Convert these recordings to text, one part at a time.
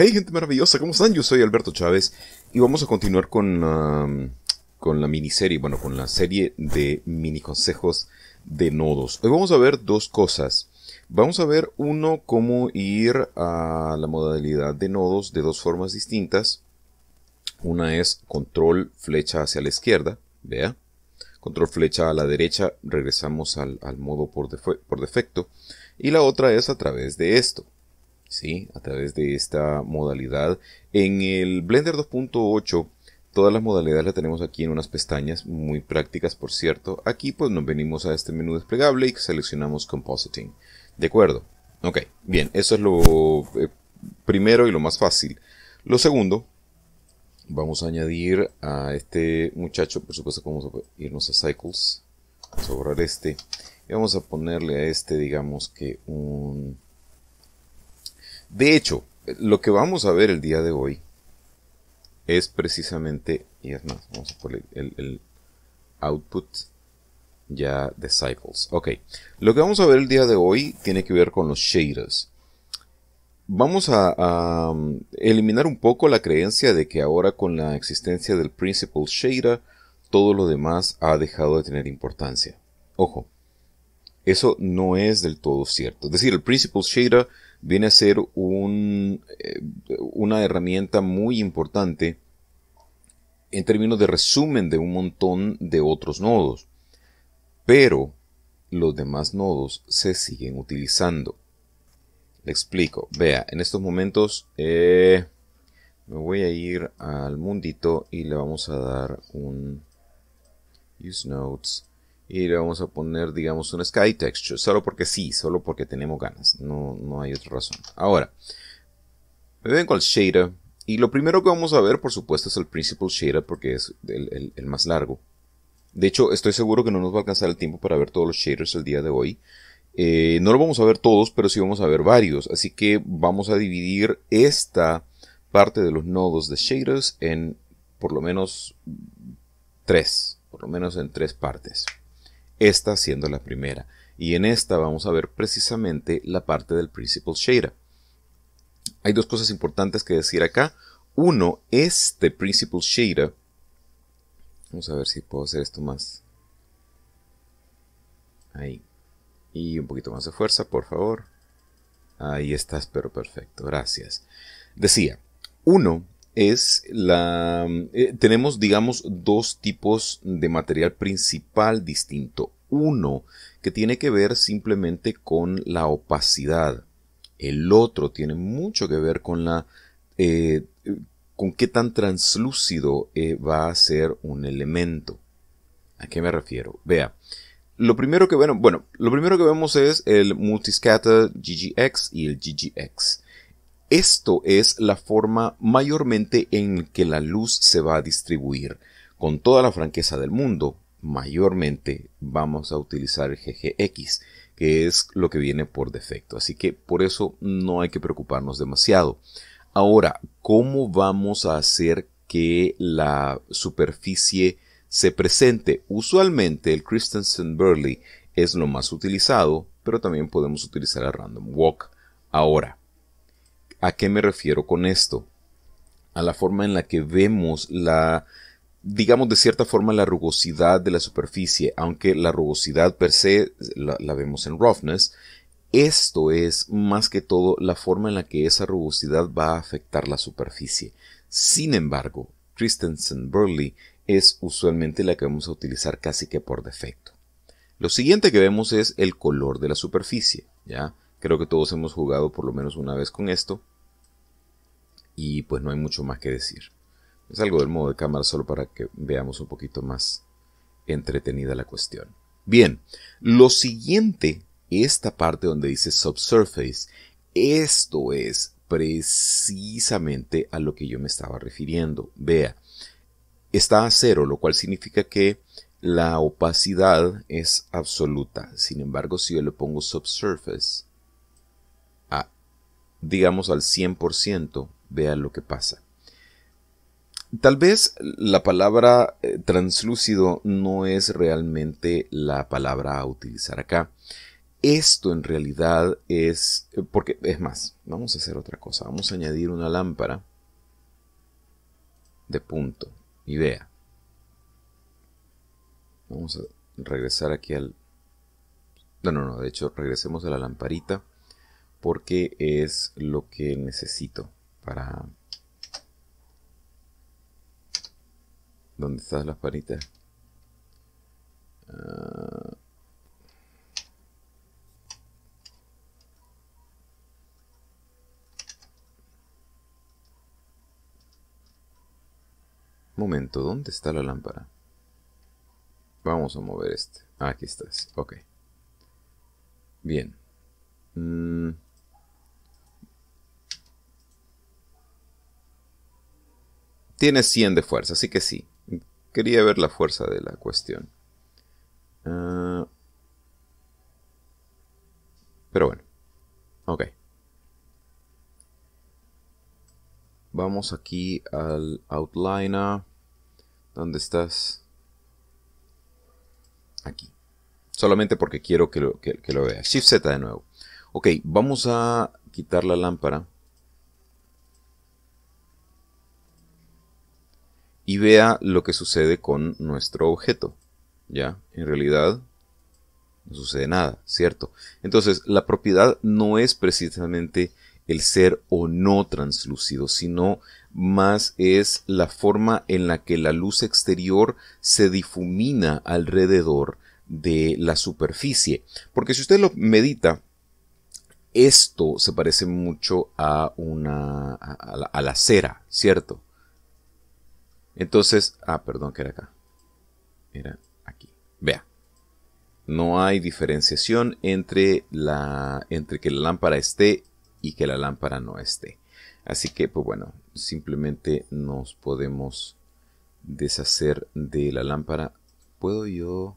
Hey gente maravillosa, ¿cómo están? Yo soy Alberto Chávez y vamos a continuar con, um, con la miniserie, bueno, con la serie de mini consejos de nodos. Hoy vamos a ver dos cosas. Vamos a ver uno, cómo ir a la modalidad de nodos de dos formas distintas. Una es control flecha hacia la izquierda, vea. Control flecha a la derecha, regresamos al, modo por, por defecto. Y la otra es a través de esto. ¿sí? a través de esta modalidad. En el Blender 2.8 todas las modalidades las tenemos aquí en unas pestañas muy prácticas por cierto. Aquí pues nos venimos a este menú desplegable y seleccionamos Compositing. ¿De acuerdo? Ok, bien, eso es lo eh, primero y lo más fácil. Lo segundo, vamos a añadir a este muchacho, por supuesto vamos a irnos a Cycles, vamos a borrar este, y vamos a ponerle a este digamos que un de hecho, lo que vamos a ver el día de hoy es precisamente, y es más, vamos a poner el, output ya de cycles. Ok, lo que vamos a ver el día de hoy tiene que ver con los shaders. Vamos a, a um, eliminar un poco la creencia de que ahora con la existencia del principal shader, todo lo demás ha dejado de tener importancia. Ojo, eso no es del todo cierto. Es decir, el principal shader viene a ser un, eh, una herramienta muy importante en términos de resumen de un montón de otros nodos. Pero los demás nodos se siguen utilizando. Le explico. Vea, en estos momentos eh, me voy a ir al mundito y le vamos a dar un use notes y le vamos a poner, digamos, un sky texture, solo porque sí, solo porque tenemos ganas, no, no hay otra razón. Ahora, me vengo al shader, y lo primero que vamos a ver, por supuesto, es el principal shader, porque es el, más largo. De hecho, estoy seguro que no nos va a alcanzar el tiempo para ver todos los shaders el día de hoy. Eh, no lo vamos a ver todos, pero sí vamos a ver varios, así que vamos a dividir esta parte de los nodos de shaders en por lo menos tres, por lo menos en tres partes esta siendo la primera. Y en esta vamos a ver precisamente la parte del Principal Shader. Hay dos cosas importantes que decir acá. Uno, este Principal Shader. Vamos a ver si puedo hacer esto más. Ahí. Y un poquito más de fuerza, por favor. Ahí estás, pero perfecto. Gracias. Decía, uno, es la... Eh, tenemos, digamos, dos tipos de material principal distinto. Uno, que tiene que ver simplemente con la opacidad. El otro tiene mucho que ver con la... Eh, con qué tan translúcido eh, va a ser un elemento. ¿A qué me refiero? Vea. Lo primero que bueno, bueno, lo primero que vemos es el Multiscatter GGX y el GGX. Esto es la forma mayormente en que la luz se va a distribuir. Con toda la franqueza del mundo, mayormente vamos a utilizar el GGX, que es lo que viene por defecto. Así que por eso no hay que preocuparnos demasiado. Ahora, ¿cómo vamos a hacer que la superficie se presente? Usualmente el Christensen Burley es lo más utilizado, pero también podemos utilizar el Random Walk. Ahora, ¿A qué me refiero con esto? A la forma en la que vemos la, digamos de cierta forma, la rugosidad de la superficie, aunque la rugosidad per se la, vemos en roughness, esto es más que todo la forma en la que esa rugosidad va a afectar la superficie. Sin embargo, Christensen Burley es usualmente la que vamos a utilizar casi que por defecto. Lo siguiente que vemos es el color de la superficie, ¿ya? Creo que todos hemos jugado por lo menos una vez con esto. Y pues no hay mucho más que decir. Es algo del modo de cámara solo para que veamos un poquito más entretenida la cuestión. Bien, lo siguiente, esta parte donde dice subsurface, esto es precisamente a lo que yo me estaba refiriendo. Vea, está a cero, lo cual significa que la opacidad es absoluta. Sin embargo, si yo le pongo subsurface, digamos, al 100%, vean lo que pasa. Tal vez la palabra eh, translúcido no es realmente la palabra a utilizar acá. Esto en realidad es, eh, porque es más, vamos a hacer otra cosa, vamos a añadir una lámpara de punto y vea. Vamos a regresar aquí al... No, no, no, de hecho regresemos a la lamparita porque es lo que necesito para... ¿Dónde están las parita ah. Momento, ¿dónde está la lámpara? Vamos a mover este. aquí estás. Ok. Bien. Mm. Tiene 100 de fuerza, así que sí. Quería ver la fuerza de la cuestión. Ah. pero bueno. Ok. Vamos aquí al outliner. ¿Dónde estás? Aquí. Solamente porque quiero que lo, que lo vea. Shift Z de nuevo. Ok, vamos a quitar la lámpara. y vea lo que sucede con nuestro objeto. ¿Ya? En realidad no sucede nada, ¿cierto? Entonces, la propiedad no es precisamente el ser o no translúcido, sino más es la forma en la que la luz exterior se difumina alrededor de la superficie. Porque si usted lo medita, esto se parece mucho a una a, la cera, ¿cierto? Entonces, ah, perdón, que era acá. Era aquí. Vea. No hay diferenciación entre, la, entre que la lámpara esté y que la lámpara no esté. Así que, pues bueno, simplemente nos podemos deshacer de la lámpara. ¿Puedo yo?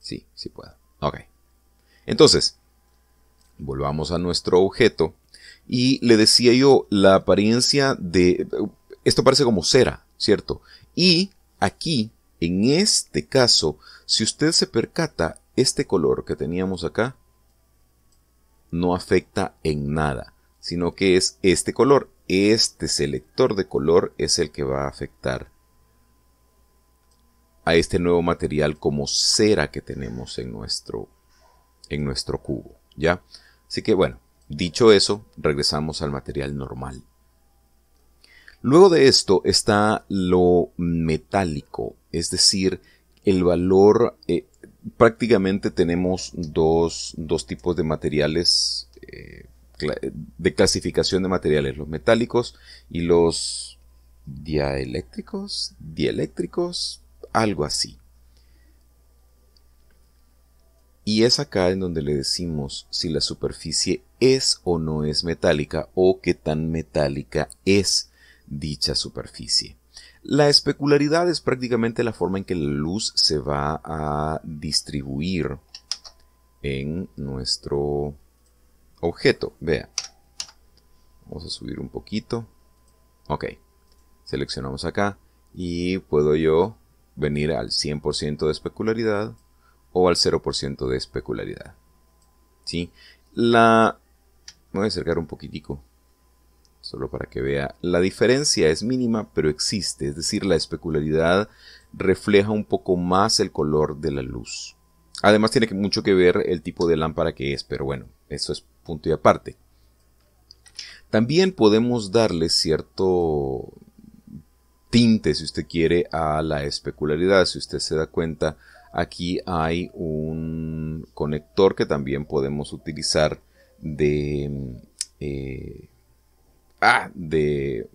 Sí, sí puedo. Ok. Entonces, volvamos a nuestro objeto. Y le decía yo, la apariencia de... Esto parece como cera, ¿cierto? Y aquí, en este caso, si usted se percata, este color que teníamos acá no afecta en nada, sino que es este color, este selector de color es el que va a afectar a este nuevo material como cera que tenemos en nuestro, en nuestro cubo, ¿ya? Así que bueno, dicho eso, regresamos al material normal. Luego de esto está lo metálico, es decir, el valor, eh, prácticamente tenemos dos, tipos de materiales, eh, de clasificación de materiales, los metálicos y los dieléctricos, dieléctricos, algo así. Y es acá en donde le decimos si la superficie es o no es metálica o qué tan metálica es dicha superficie. La especularidad es prácticamente la forma en que la luz se va a distribuir en nuestro objeto. Vea, vamos a subir un poquito. Ok, seleccionamos acá y puedo yo venir al 100% de especularidad o al 0% de especularidad. ¿Sí? La... voy a acercar un poquitico solo para que vea. La diferencia es mínima, pero existe, es decir, la especularidad refleja un poco más el color de la luz. Además tiene mucho que ver el tipo de lámpara que es, pero bueno, eso es punto y aparte. También podemos darle cierto tinte, si usted quiere, a la especularidad. Si usted se da cuenta, aquí hay un conector que también podemos utilizar de eh, Ah, de,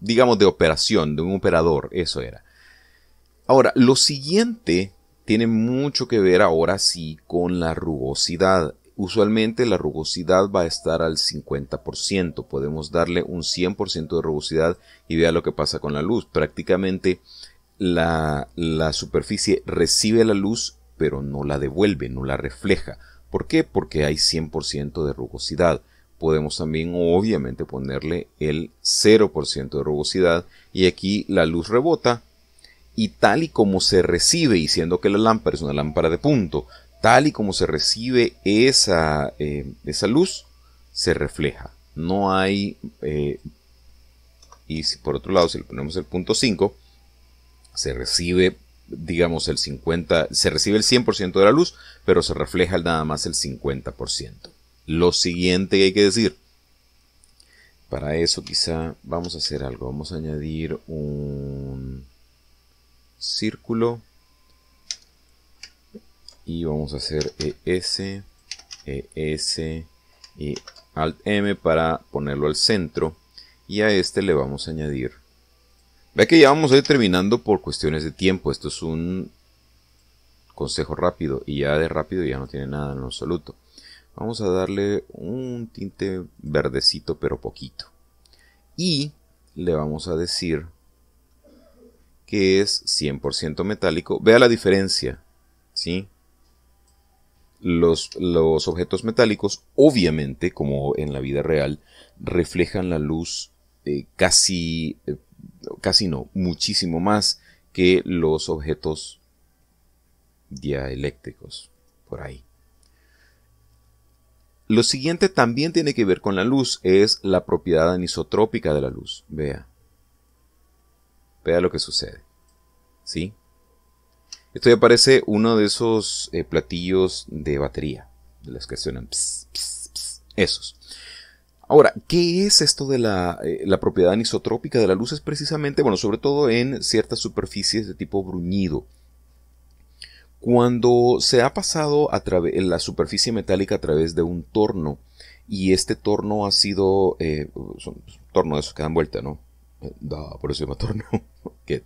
digamos, de operación, de un operador, eso era. Ahora, lo siguiente tiene mucho que ver ahora sí con la rugosidad. Usualmente la rugosidad va a estar al 50%. Podemos darle un 100% de rugosidad y vea lo que pasa con la luz. Prácticamente la, la superficie recibe la luz pero no la devuelve, no la refleja. ¿Por qué? Porque hay 100% de rugosidad podemos también obviamente ponerle el 0% de rugosidad y aquí la luz rebota y tal y como se recibe, y siendo que la lámpara es una lámpara de punto, tal y como se recibe esa, eh, esa luz, se refleja. No hay... Eh, y si por otro lado, si le ponemos el punto 5, se recibe digamos el 50, se recibe el 100% de la luz, pero se refleja nada más el 50% lo siguiente que hay que decir. Para eso quizá vamos a hacer algo. Vamos a añadir un círculo. Y vamos a hacer ES, ES y Alt M para ponerlo al centro. Y a este le vamos a añadir. Ve que ya vamos a ir terminando por cuestiones de tiempo. Esto es un consejo rápido. Y ya de rápido ya no tiene nada en absoluto vamos a darle un tinte verdecito pero poquito. Y le vamos a decir que es 100% metálico. Vea la diferencia, ¿sí? Los, objetos metálicos, obviamente, como en la vida real, reflejan la luz eh, casi, eh, casi no, muchísimo más que los objetos dieléctricos, por ahí. Lo siguiente también tiene que ver con la luz, es la propiedad anisotrópica de la luz. Vea. Vea lo que sucede. ¿Sí? Esto ya parece uno de esos eh, platillos de batería, de los que suenan esos. Ahora, ¿qué es esto de la, eh, la, propiedad anisotrópica de la luz? Es precisamente, bueno, sobre todo en ciertas superficies de tipo bruñido. Cuando se ha pasado a en la superficie metálica a través de un torno y este torno ha sido, eh, pues, torno de esos que dan vuelta, ¿no? Eh, por eso se llama torno. que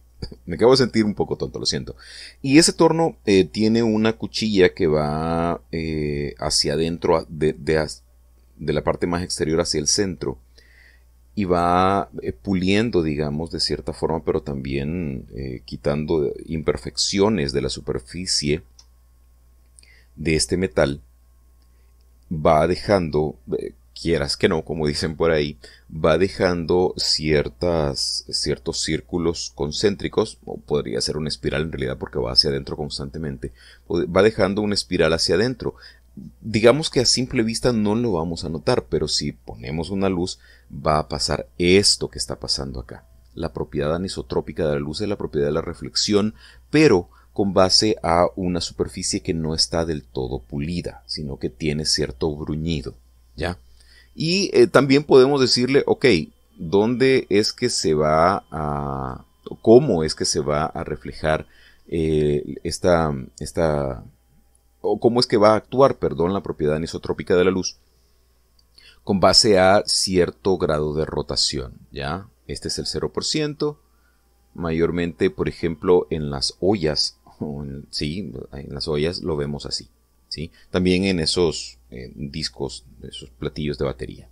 me acabo de sentir un poco tonto, lo siento. Y ese torno eh, tiene una cuchilla que va hacia adentro, de la parte más exterior hacia el centro y va eh, puliendo, digamos, de cierta forma, pero también eh, quitando imperfecciones de la superficie de este metal, va dejando, eh, quieras que no, como dicen por ahí, va dejando ciertas, ciertos círculos concéntricos, o podría ser una espiral en realidad porque va hacia adentro constantemente, va dejando una espiral hacia adentro, digamos que a simple vista no lo vamos a notar, pero si ponemos una luz va a pasar esto que está pasando acá. La propiedad anisotrópica de la luz es la propiedad de la reflexión, pero con base a una superficie que no está del todo pulida, sino que tiene cierto bruñido, ¿ya? Y eh, también podemos decirle, ok, ¿dónde es que se va a... cómo es que se va a reflejar eh, esta, esta o cómo es que va a actuar, perdón, la propiedad anisotrópica de la luz con base a cierto grado de rotación, ¿ya? Este es el 0%, mayormente, por ejemplo, en las ollas, sí, en las ollas lo vemos así, ¿sí? También en esos discos, esos platillos de batería.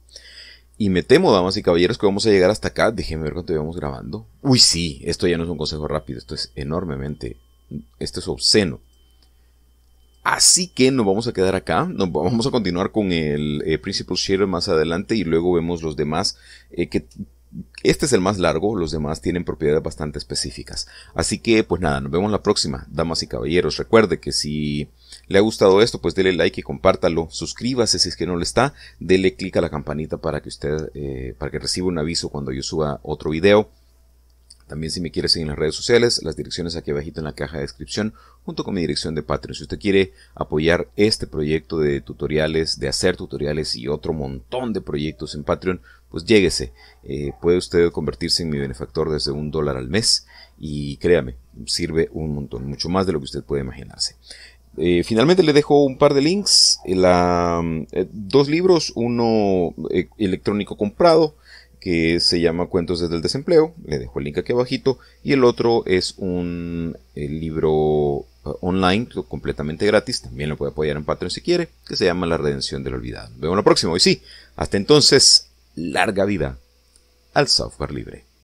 Y me temo, damas y caballeros, que vamos a llegar hasta acá. Déjenme ver cuánto llevamos grabando. Uy, sí, esto ya no es un consejo rápido, esto es enormemente, esto es obsceno. Así que nos vamos a quedar acá, nos vamos a continuar con el Principle eh, Principal Share más adelante y luego vemos los demás eh, que este es el más largo, los demás tienen propiedades bastante específicas. Así que, pues nada, nos vemos la próxima, damas y caballeros. Recuerde que si le ha gustado esto, pues dele like y compártalo. Suscríbase si es que no lo está. Dele clic a la campanita para que usted, eh, para que reciba un aviso cuando yo suba otro video. También si me quiere seguir en las redes sociales, las direcciones aquí abajito en la caja de descripción, junto con mi dirección de Patreon. Si usted quiere apoyar este proyecto de tutoriales, de hacer tutoriales y otro montón de proyectos en Patreon, pues lléguese. Eh, puede usted convertirse en mi benefactor desde un dólar al mes y créame, sirve un montón, mucho más de lo que usted puede imaginarse. Eh, finalmente le dejo un par de links, la, eh, dos libros, uno electrónico comprado, que se llama Cuentos desde el desempleo, le dejo el link aquí abajito, y el otro es un eh, libro eh, online completamente gratis, también lo puede apoyar en Patreon si quiere, que se llama La Redención del Olvidado. Nos vemos la próxima, y sí, hasta entonces, larga vida al software libre.